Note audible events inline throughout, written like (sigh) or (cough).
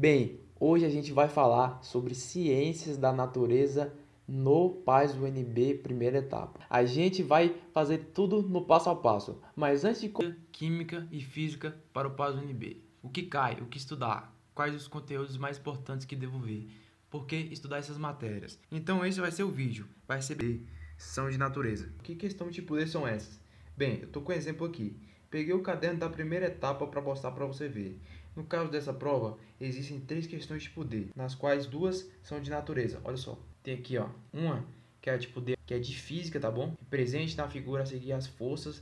Bem, hoje a gente vai falar sobre ciências da natureza no Paz UNB primeira etapa. A gente vai fazer tudo no passo a passo, mas antes de química e física para o Paz UNB. O que cai, o que estudar, quais os conteúdos mais importantes que devo ver, por que estudar essas matérias. Então esse vai ser o vídeo, vai ser são de natureza. Que questão de poder são essas? Bem, eu tô com um exemplo aqui. Peguei o caderno da primeira etapa para mostrar para você ver. No caso dessa prova, existem três questões de poder nas quais duas são de natureza. Olha só, tem aqui ó, uma que é de poder que é de física, tá bom? Presente na figura a seguir as forças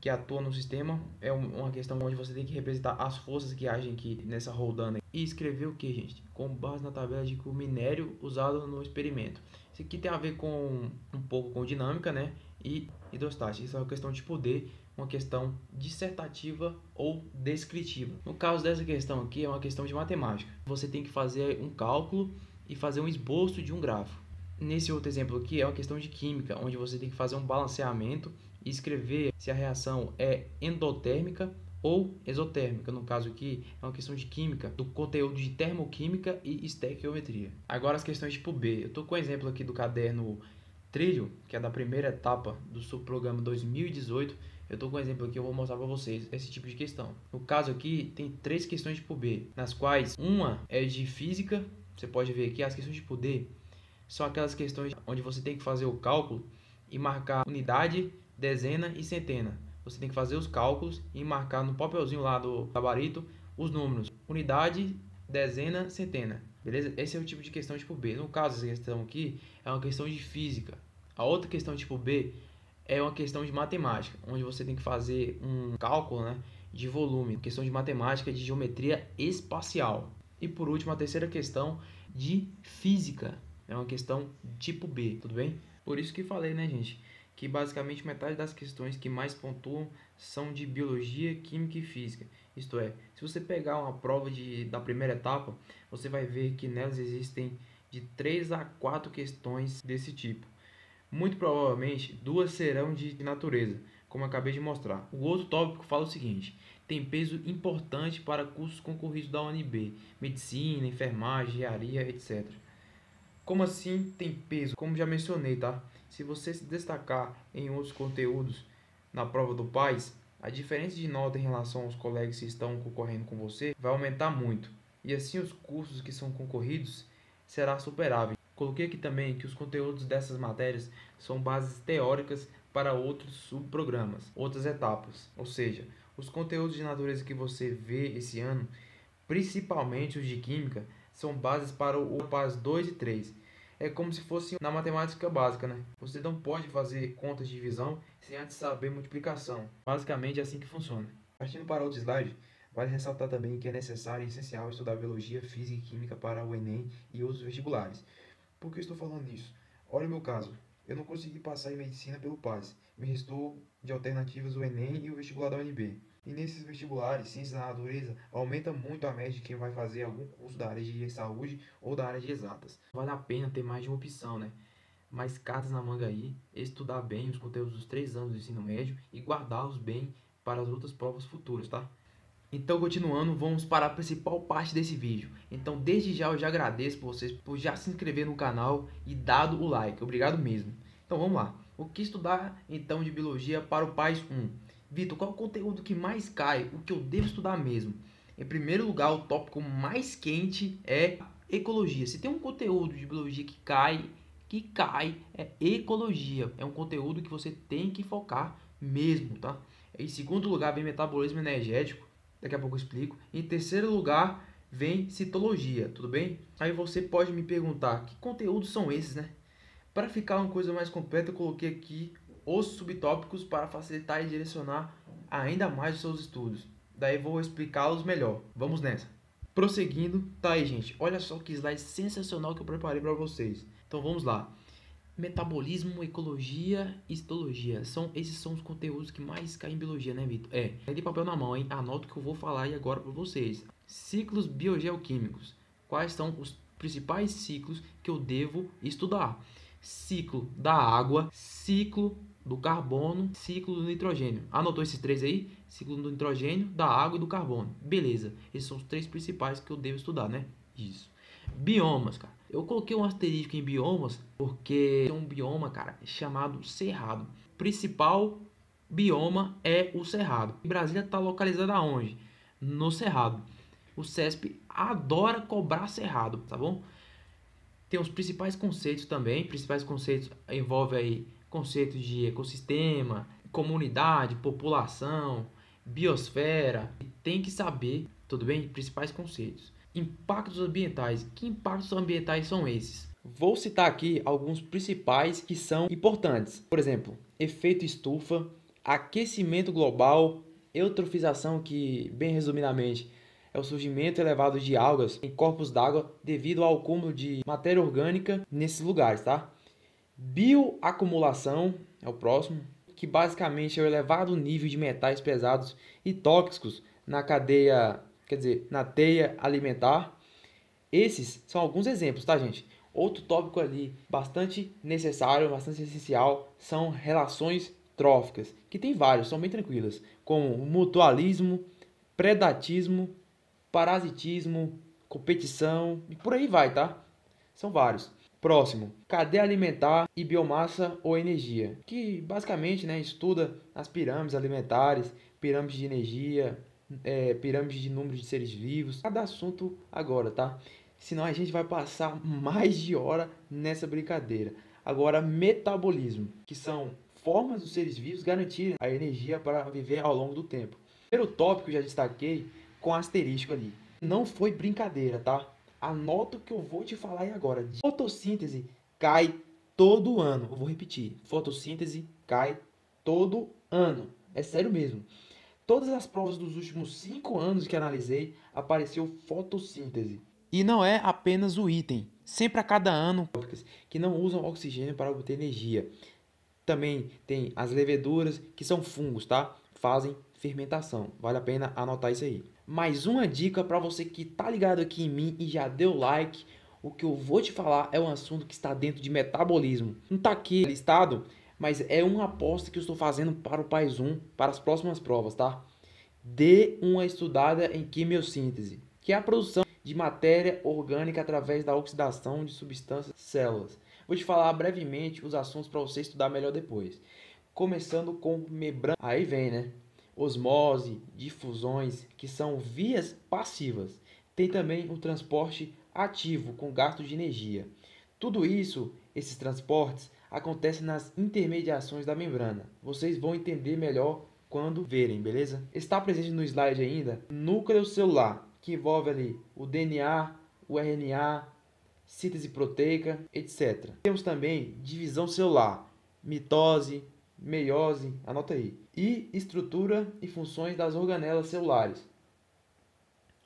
que atuam no sistema. É uma questão onde você tem que representar as forças que agem aqui nessa roldana E escrever o que, gente? Com base na tabela de que o minério usado no experimento. Isso aqui tem a ver com um pouco com dinâmica, né? E hidrostática. Isso é uma questão de poder uma questão dissertativa ou descritiva. No caso dessa questão aqui, é uma questão de matemática. Você tem que fazer um cálculo e fazer um esboço de um grafo. Nesse outro exemplo aqui, é uma questão de química, onde você tem que fazer um balanceamento e escrever se a reação é endotérmica ou exotérmica, no caso aqui é uma questão de química, do conteúdo de termoquímica e estequiometria. Agora as questões tipo B. Eu estou com o um exemplo aqui do caderno Trilho, que é da primeira etapa do subprograma 2018 eu estou com um exemplo aqui, eu vou mostrar para vocês esse tipo de questão. No caso aqui, tem três questões de tipo B, nas quais uma é de física, você pode ver aqui, as questões de tipo D são aquelas questões onde você tem que fazer o cálculo e marcar unidade, dezena e centena. Você tem que fazer os cálculos e marcar no papelzinho lá do gabarito os números. Unidade, dezena, centena. Beleza? Esse é o tipo de questão tipo B. No caso, essa questão aqui é uma questão de física. A outra questão tipo B é uma questão de matemática, onde você tem que fazer um cálculo né, de volume, questão de matemática de geometria espacial. E por último, a terceira questão de física, é uma questão tipo B, tudo bem? Por isso que falei, né, gente, que basicamente metade das questões que mais pontuam são de biologia, química e física. Isto é, se você pegar uma prova de, da primeira etapa, você vai ver que nelas existem de 3 a 4 questões desse tipo. Muito provavelmente, duas serão de natureza, como acabei de mostrar. O outro tópico fala o seguinte: tem peso importante para cursos concorridos da UNB, medicina, enfermagem, engenharia, etc. Como assim tem peso? Como já mencionei, tá? Se você se destacar em outros conteúdos na prova do PAIS, a diferença de nota em relação aos colegas que estão concorrendo com você vai aumentar muito, e assim os cursos que são concorridos será superável. Coloquei aqui também que os conteúdos dessas matérias são bases teóricas para outros subprogramas, outras etapas. Ou seja, os conteúdos de natureza que você vê esse ano, principalmente os de química, são bases para o PAS 2 e 3. É como se fosse na matemática básica, né? Você não pode fazer contas de divisão sem antes saber multiplicação. Basicamente é assim que funciona. Partindo para outro slide, Vale ressaltar também que é necessário e essencial estudar biologia, física e química para o Enem e outros vestibulares. Por que estou falando isso? Olha o meu caso. Eu não consegui passar em medicina pelo PAS. Me restou de alternativas o Enem e o vestibular da UNB. E nesses vestibulares, ciência da natureza aumenta muito a média de quem vai fazer algum curso da área de saúde ou da área de exatas. Vale a pena ter mais de uma opção, né? Mais cartas na manga aí, estudar bem os conteúdos dos três anos do ensino médio e guardá-los bem para as outras provas futuras, tá? Então, continuando, vamos para a principal parte desse vídeo. Então, desde já eu já agradeço por vocês por já se inscrever no canal e dado o like. Obrigado mesmo. Então, vamos lá. O que estudar, então, de Biologia para o PAIS 1? Vitor, qual é o conteúdo que mais cai? O que eu devo estudar mesmo? Em primeiro lugar, o tópico mais quente é ecologia. Se tem um conteúdo de biologia que cai, que cai é ecologia. É um conteúdo que você tem que focar mesmo, tá? Em segundo lugar, vem metabolismo energético daqui a pouco eu explico. Em terceiro lugar, vem citologia, tudo bem? Aí você pode me perguntar, que conteúdos são esses, né? Para ficar uma coisa mais completa, eu coloquei aqui os subtópicos para facilitar e direcionar ainda mais os seus estudos. Daí vou explicá-los melhor. Vamos nessa. Prosseguindo, tá aí, gente. Olha só que slide sensacional que eu preparei para vocês. Então vamos lá metabolismo, ecologia histologia. São, esses são os conteúdos que mais caem em biologia, né, Vitor? É, é de papel na mão, hein? Anota o que eu vou falar aí agora para vocês. Ciclos biogeoquímicos. Quais são os principais ciclos que eu devo estudar? Ciclo da água, ciclo do carbono, ciclo do nitrogênio. Anotou esses três aí? Ciclo do nitrogênio, da água e do carbono. Beleza. Esses são os três principais que eu devo estudar, né? Isso. Biomas, cara. Eu coloquei um asterisco em biomas porque tem um bioma, cara, chamado Cerrado. O principal bioma é o Cerrado. E Brasília está localizada onde? No Cerrado. O CESP adora cobrar Cerrado, tá bom? Tem os principais conceitos também. Principais conceitos envolve aí conceito de ecossistema, comunidade, população, biosfera. Tem que saber, tudo bem? Principais conceitos. Impactos ambientais. Que impactos ambientais são esses? Vou citar aqui alguns principais que são importantes. Por exemplo, efeito estufa, aquecimento global, eutrofização, que bem resumidamente é o surgimento elevado de algas em corpos d'água devido ao acúmulo de matéria orgânica nesses lugares, tá? Bioacumulação é o próximo, que basicamente é o elevado nível de metais pesados e tóxicos na cadeia quer dizer, na teia alimentar. Esses são alguns exemplos, tá, gente? Outro tópico ali bastante necessário, bastante essencial, são relações tróficas, que tem vários, são bem tranquilas, como mutualismo, predatismo, parasitismo, competição e por aí vai, tá? São vários. Próximo, cadeia alimentar e biomassa ou energia, que basicamente né, estuda as pirâmides alimentares, pirâmides de energia, é, pirâmide de números de seres vivos, cada assunto agora, tá? Senão a gente vai passar (laughs) mais de hora nessa brincadeira. Agora, metabolismo, que são formas dos seres vivos garantirem a energia para viver ao longo do tempo. Primeiro tópico que já destaquei com asterisco ali. Não foi brincadeira, tá? Anota o que eu vou te falar aí agora. Fotossíntese cai todo ano. Eu vou repetir. Fotossíntese cai todo ano. É sério mesmo todas as provas dos últimos 5 anos que analisei, apareceu fotossíntese. E não é apenas o item, sempre a cada ano, que não usam oxigênio para obter energia. Também tem as leveduras, que são fungos, tá? Fazem fermentação. Vale a pena anotar isso aí. Mais uma dica para você que tá ligado aqui em mim e já deu like. O que eu vou te falar é um assunto que está dentro de metabolismo. Não tá aqui listado, mas é uma aposta que eu estou fazendo para o Pais 1, para as próximas provas, tá? Dê uma estudada em quimiossíntese, que é a produção de matéria orgânica através da oxidação de substâncias células. Vou te falar brevemente os assuntos para você estudar melhor depois. Começando com membrana Aí vem, né? Osmose, difusões, que são vias passivas. Tem também o transporte ativo com gasto de energia. Tudo isso, esses transportes, acontece nas intermediações da membrana. Vocês vão entender melhor quando verem, beleza? Está presente no slide ainda núcleo celular, que envolve ali o DNA, o RNA, síntese proteica, etc. Temos também divisão celular, mitose, meiose, anota aí, e estrutura e funções das organelas celulares.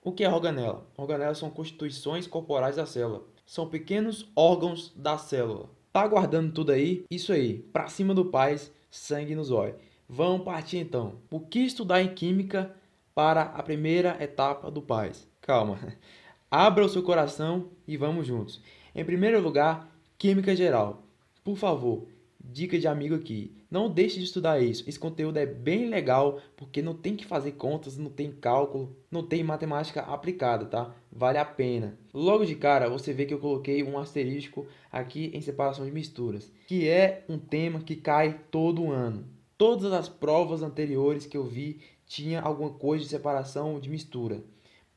O que é organela? Organelas são constituições corporais da célula. São pequenos órgãos da célula Tá guardando tudo aí? Isso aí, pra cima do Paz, sangue nos olhos. Vamos partir então. O que estudar em Química para a primeira etapa do Paz? Calma, (laughs) abra o seu coração e vamos juntos. Em primeiro lugar, Química Geral. Por favor, dica de amigo aqui. Não deixe de estudar isso. Esse conteúdo é bem legal porque não tem que fazer contas, não tem cálculo, não tem matemática aplicada, tá? vale a pena. Logo de cara, você vê que eu coloquei um asterisco aqui em separação de misturas, que é um tema que cai todo ano. Todas as provas anteriores que eu vi tinha alguma coisa de separação de mistura.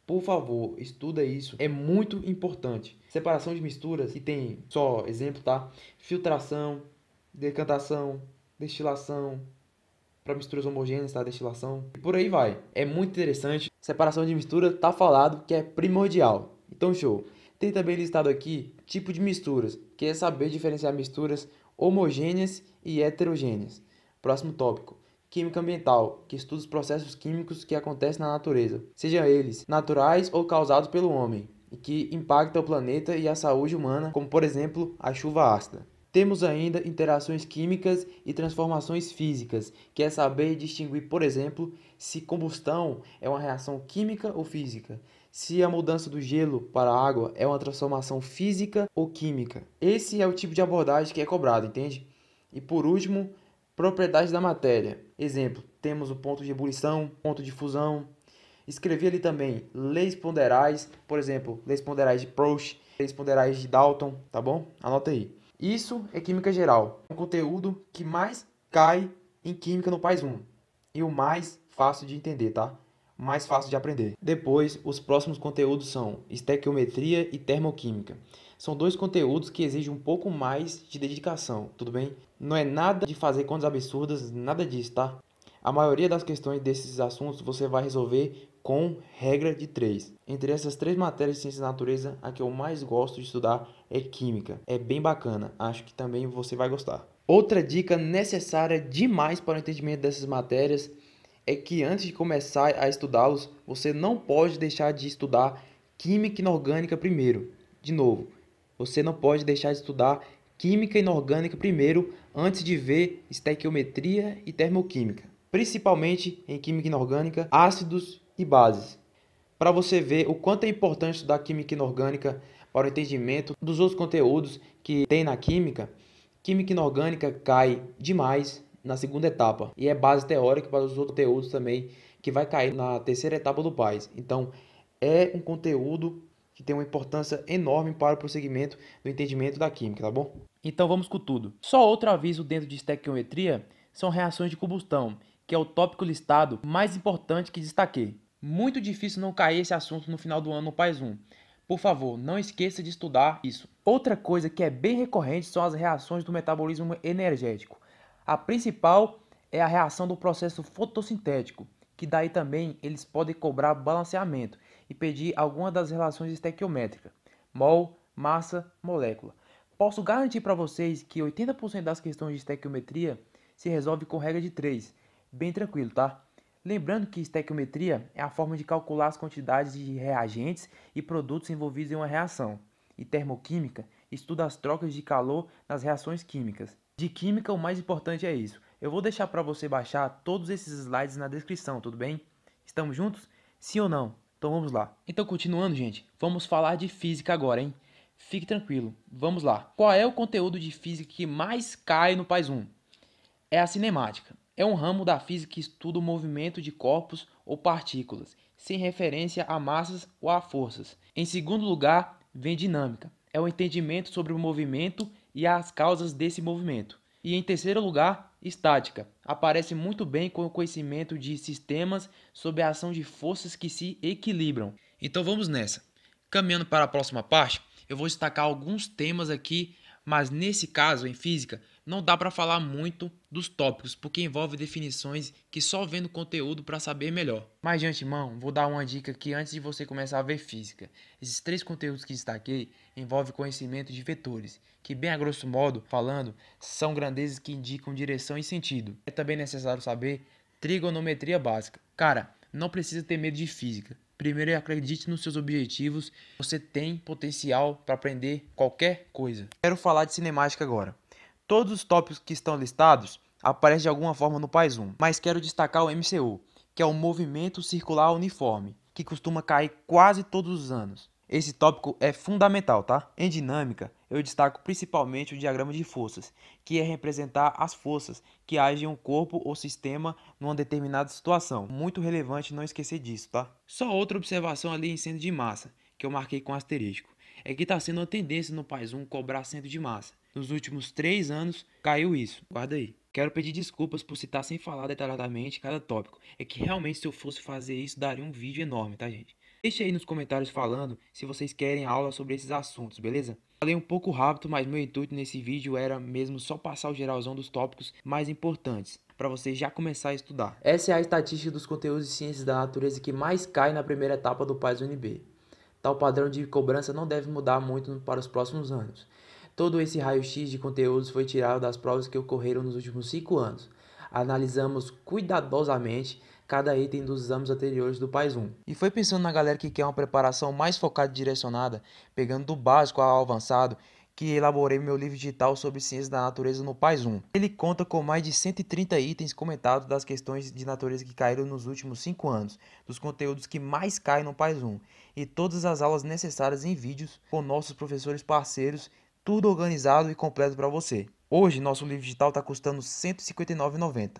Por favor, estuda isso, é muito importante. Separação de misturas, e tem só exemplo, tá? Filtração, decantação, destilação, para misturas homogêneas, tá? Destilação. E por aí vai. É muito interessante separação de mistura está falado que é primordial. Então, show. Tem também listado aqui tipo de misturas, que é saber diferenciar misturas homogêneas e heterogêneas. Próximo tópico: Química ambiental, que estuda os processos químicos que acontecem na natureza, sejam eles naturais ou causados pelo homem, e que impactam o planeta e a saúde humana, como por exemplo a chuva ácida. Temos ainda interações químicas e transformações físicas, que é saber distinguir, por exemplo, se combustão é uma reação química ou física, se a mudança do gelo para a água é uma transformação física ou química. Esse é o tipo de abordagem que é cobrado, entende? E por último, propriedades da matéria. Exemplo, temos o ponto de ebulição, ponto de fusão. Escrevi ali também leis ponderais, por exemplo, leis ponderais de Proust, leis ponderais de Dalton, tá bom? Anota aí. Isso é Química Geral, é o um conteúdo que mais cai em Química no País 1 e o mais fácil de entender, tá? Mais fácil de aprender. Depois, os próximos conteúdos são Estequiometria e Termoquímica. São dois conteúdos que exigem um pouco mais de dedicação, tudo bem? Não é nada de fazer contas absurdas, nada disso, tá? A maioria das questões desses assuntos você vai resolver com regra de três. Entre essas três matérias de ciência da natureza, a que eu mais gosto de estudar é química. É bem bacana, acho que também você vai gostar. Outra dica necessária demais para o entendimento dessas matérias é que antes de começar a estudá-los, você não pode deixar de estudar química inorgânica primeiro. De novo, você não pode deixar de estudar química inorgânica primeiro antes de ver estequiometria e termoquímica, principalmente em química inorgânica, ácidos e bases, para você ver o quanto é importante estudar química inorgânica para o entendimento dos outros conteúdos que tem na química. Química inorgânica cai demais na segunda etapa e é base teórica para os outros conteúdos também que vai cair na terceira etapa do PAIS. Então, é um conteúdo que tem uma importância enorme para o prosseguimento do entendimento da química, tá bom? Então vamos com tudo. Só outro aviso dentro de estequiometria são reações de combustão, que é o tópico listado mais importante que destaquei. Muito difícil não cair esse assunto no final do ano no Pais 1. Por favor, não esqueça de estudar isso. Outra coisa que é bem recorrente são as reações do metabolismo energético. A principal é a reação do processo fotossintético, que daí também eles podem cobrar balanceamento e pedir alguma das relações estequiométricas, mol, massa, molécula. Posso garantir para vocês que 80% das questões de estequiometria se resolve com regra de 3. Bem tranquilo, tá? Lembrando que estequiometria é a forma de calcular as quantidades de reagentes e produtos envolvidos em uma reação, e termoquímica estuda as trocas de calor nas reações químicas. De química, o mais importante é isso. Eu vou deixar para você baixar todos esses slides na descrição, tudo bem? Estamos juntos? Sim ou não? Então vamos lá. Então, continuando, gente, vamos falar de física agora, hein? Fique tranquilo, vamos lá. Qual é o conteúdo de física que mais cai no Pais 1? É a cinemática. É um ramo da física que estuda o movimento de corpos ou partículas, sem referência a massas ou a forças. Em segundo lugar, vem dinâmica. É o entendimento sobre o movimento e as causas desse movimento. E em terceiro lugar, estática. Aparece muito bem com o conhecimento de sistemas sob a ação de forças que se equilibram. Então vamos nessa. Caminhando para a próxima parte, eu vou destacar alguns temas aqui, mas nesse caso, em física, não dá para falar muito dos tópicos, porque envolve definições que só vendo conteúdo para saber melhor. Mas de antemão, vou dar uma dica que antes de você começar a ver física. Esses três conteúdos que destaquei envolvem conhecimento de vetores, que bem a grosso modo falando, são grandezas que indicam direção e sentido. É também necessário saber trigonometria básica. Cara, não precisa ter medo de física. Primeiro, acredite nos seus objetivos. Você tem potencial para aprender qualquer coisa. Quero falar de cinemática agora. Todos os tópicos que estão listados aparecem de alguma forma no País 1, mas quero destacar o MCU, que é o Movimento Circular Uniforme, que costuma cair quase todos os anos. Esse tópico é fundamental, tá? Em dinâmica, eu destaco principalmente o diagrama de forças, que é representar as forças que agem um corpo ou sistema numa determinada situação. Muito relevante não esquecer disso, tá? Só outra observação ali em centro de massa, que eu marquei com asterisco, é que está sendo uma tendência no País 1 cobrar centro de massa. Nos últimos três anos caiu isso. Guarda aí. Quero pedir desculpas por citar sem falar detalhadamente cada tópico. É que realmente se eu fosse fazer isso daria um vídeo enorme, tá gente? Deixe aí nos comentários falando se vocês querem aula sobre esses assuntos, beleza? Falei um pouco rápido, mas meu intuito nesse vídeo era mesmo só passar o geralzão dos tópicos mais importantes, para você já começar a estudar. Essa é a estatística dos conteúdos de ciências da natureza que mais cai na primeira etapa do pais UNB. Tal padrão de cobrança não deve mudar muito para os próximos anos. Todo esse raio-x de conteúdos foi tirado das provas que ocorreram nos últimos cinco anos. Analisamos cuidadosamente cada item dos exames anteriores do PAIS 1. E foi pensando na galera que quer uma preparação mais focada e direcionada, pegando do básico ao avançado, que elaborei meu livro digital sobre Ciências da natureza no PAIS 1. Ele conta com mais de 130 itens comentados das questões de natureza que caíram nos últimos 5 anos, dos conteúdos que mais caem no PAIS 1, e todas as aulas necessárias em vídeos com nossos professores parceiros tudo organizado e completo para você. Hoje, nosso livro digital está custando R$ 159,90.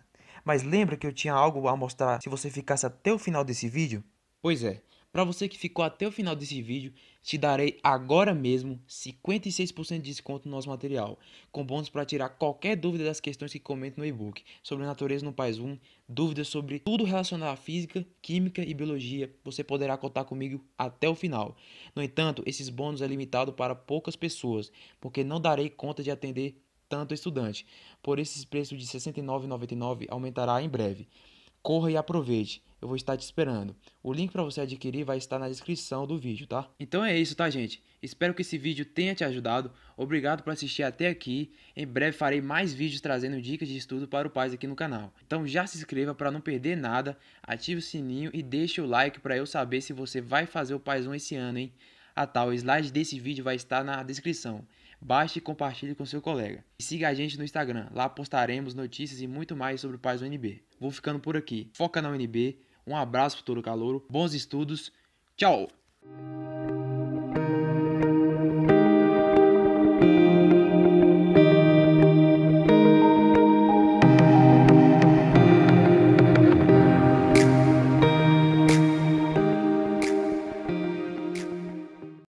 Mas lembra que eu tinha algo a mostrar se você ficasse até o final desse vídeo? Pois é, para você que ficou até o final desse vídeo, te darei agora mesmo 56% de desconto no nosso material, com bônus para tirar qualquer dúvida das questões que comento no e-book sobre natureza no País 1, dúvidas sobre tudo relacionado à física, química e biologia, você poderá contar comigo até o final. No entanto, esses bônus é limitado para poucas pessoas, porque não darei conta de atender tanto estudante. Por esses preços de R$ 69,99 aumentará em breve. Corra e aproveite eu vou estar te esperando. O link para você adquirir vai estar na descrição do vídeo, tá? Então é isso, tá, gente? Espero que esse vídeo tenha te ajudado. Obrigado por assistir até aqui. Em breve farei mais vídeos trazendo dicas de estudo para o pais aqui no canal. Então já se inscreva para não perder nada, ative o sininho e deixe o like para eu saber se você vai fazer o Pais 1 esse ano, hein? A tal o slide desse vídeo vai estar na descrição. Baixe e compartilhe com seu colega. E siga a gente no Instagram, lá postaremos notícias e muito mais sobre o Pais UNB. Vou ficando por aqui. Foca na UNB, um abraço futuro todo calouro, bons estudos, tchau!